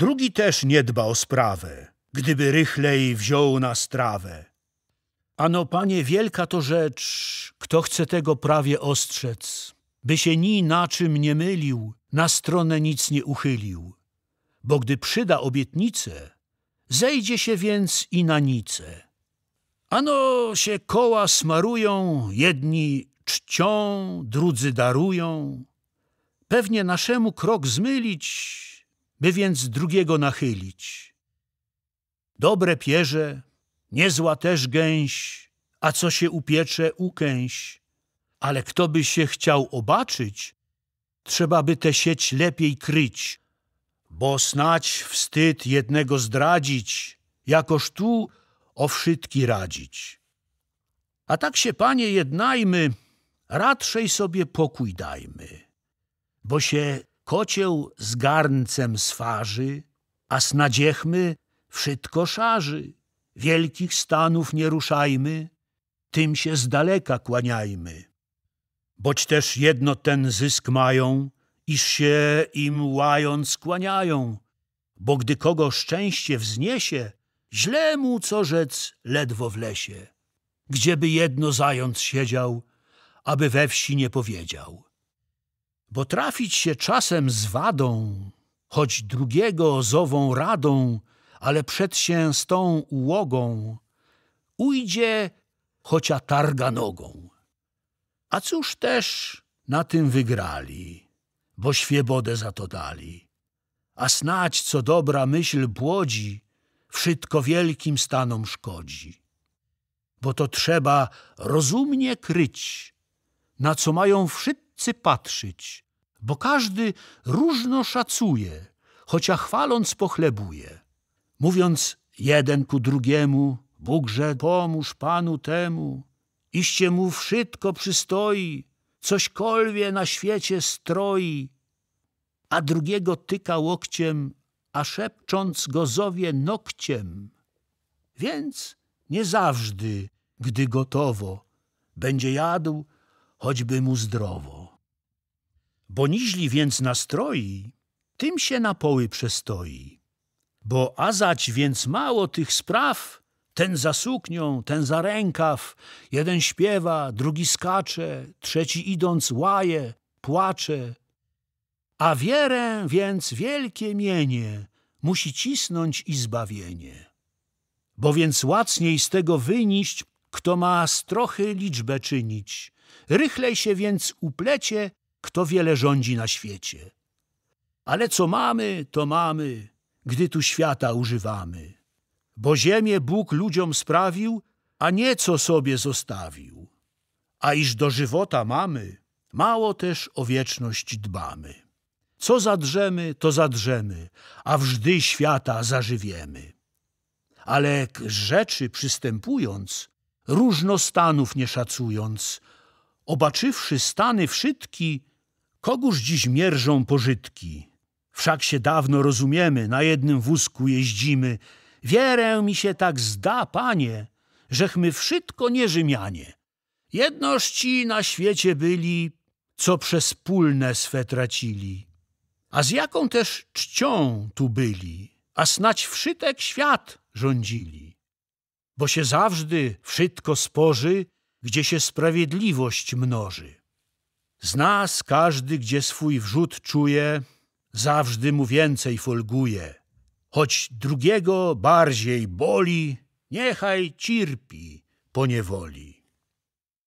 Drugi też nie dba o sprawę, gdyby rychlej wziął na strawę. Ano, panie, wielka to rzecz, kto chce tego prawie ostrzec, by się ni na czym nie mylił, na stronę nic nie uchylił. Bo gdy przyda obietnicę, zejdzie się więc i na nice. Ano się koła smarują, jedni czcią, drudzy darują. Pewnie naszemu krok zmylić by więc drugiego nachylić. Dobre pierze, niezła też gęś, a co się upiecze, ukęś. Ale kto by się chciał obaczyć, trzeba by tę sieć lepiej kryć, bo snać wstyd jednego zdradzić, jakoż tu o wszystki radzić. A tak się, panie, jednajmy, radszej sobie pokój dajmy, bo się kocieł z garncem swarzy, a z nadziechmy wszystko szarzy. Wielkich stanów nie ruszajmy, tym się z daleka kłaniajmy. Boć też jedno ten zysk mają, iż się im łając kłaniają, bo gdy kogo szczęście wzniesie, źle mu co rzec ledwo w lesie. Gdzieby jedno zając siedział, aby we wsi nie powiedział bo trafić się czasem z wadą, choć drugiego zową radą, ale przed się z tą ułogą, ujdzie chocia targa nogą. A cóż też na tym wygrali, bo świebodę za to dali. A snać, co dobra myśl błodzi, wszystko wielkim stanom szkodzi. Bo to trzeba rozumnie kryć, na co mają wszyscy wszyscy patrzyć, bo każdy różno szacuje, chocia chwaląc pochlebuje. Mówiąc jeden ku drugiemu, Bógże pomóż Panu temu, iście mu wszystko przystoi, cośkolwiek na świecie stroi. A drugiego tyka łokciem, a szepcząc go zowie nokciem. Więc nie zawsze, gdy gotowo, będzie jadł, choćby mu zdrowo. Bo niźli więc nastroi, tym się na poły przestoi. Bo azać więc mało tych spraw, ten za suknią, ten za rękaw, jeden śpiewa, drugi skacze, trzeci idąc łaje, płacze. A wierę więc wielkie mienie musi cisnąć i zbawienie. Bo więc łacniej z tego wyniść, kto ma z trochy liczbę czynić. Rychlej się więc uplecie kto wiele rządzi na świecie. Ale co mamy, to mamy, gdy tu świata używamy. Bo ziemię Bóg ludziom sprawił, a nieco sobie zostawił. A iż do żywota mamy, mało też o wieczność dbamy. Co zadrzemy, to zadrzemy, a wżdy świata zażywiemy. Ale rzeczy przystępując, różno stanów nie szacując, obaczywszy stany wszystkie, Kogóż dziś mierzą pożytki? Wszak się dawno rozumiemy, na jednym wózku jeździmy. Wierę mi się tak zda, panie, żechmy wszystko nie Rzymianie. Jednoż ci na świecie byli, co przez pólne swe tracili. A z jaką też czcią tu byli, a snać wszytek świat rządzili. Bo się zawsze wszystko spoży, gdzie się sprawiedliwość mnoży. Z nas każdy, gdzie swój wrzut czuje, zawsze mu więcej folguje. Choć drugiego bardziej boli, niechaj cierpi po niewoli.